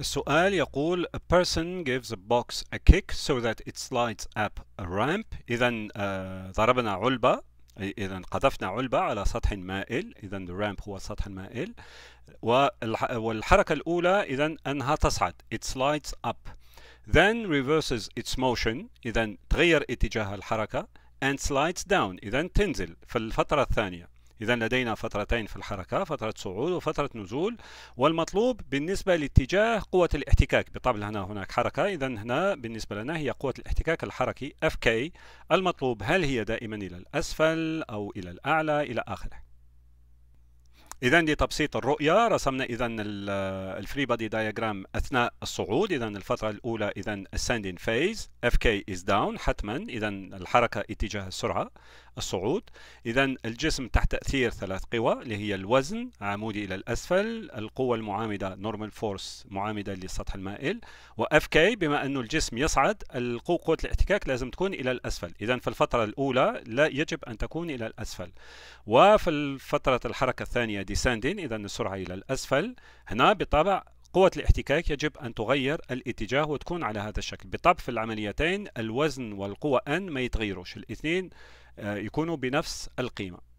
السؤال يقول a person gives a box a kick so that it slides up a ramp إذا آه، ضربنا علبة إذا قذفنا علبة على سطح مائل إذا the ramp هو السطح المائل والحركة الأولى إذا أنها تصعد it slides up then reverses its motion إذا تغير اتجاه الحركة and slides down إذا تنزل في الفترة الثانية إذا لدينا فترتين في الحركة فترة صعود وفترة نزول والمطلوب بالنسبة لاتجاه قوة الاحتكاك بالطبع هنا هناك حركة إذا هنا بالنسبة لنا هي قوة الاحتكاك الحركي FK المطلوب هل هي دائما إلى الأسفل أو إلى الأعلى إلى آخره اذا لتبسيط الرؤيه رسمنا اذا الفري بادي دايجرام اثناء الصعود اذا الفتره الاولى اذا ascending اف fk is down حتما اذا الحركه اتجاه السرعه الصعود اذا الجسم تحت تاثير ثلاث قوى اللي هي الوزن عمودي الى الاسفل القوه المعامده نورمال فورس معامده للسطح المائل كي بما انه الجسم يصعد القوه قوه الاحتكاك لازم تكون الى الاسفل اذا في الفتره الاولى لا يجب ان تكون الى الاسفل وفي فتره الحركه الثانيه ديساندين إذا السرعة إلى الأسفل هنا بالطبع قوة الاحتكاك يجب أن تغير الاتجاه وتكون على هذا الشكل بالطبع في العمليتين الوزن والقوة N ما يتغيروش الاثنين آه، يكونوا بنفس القيمة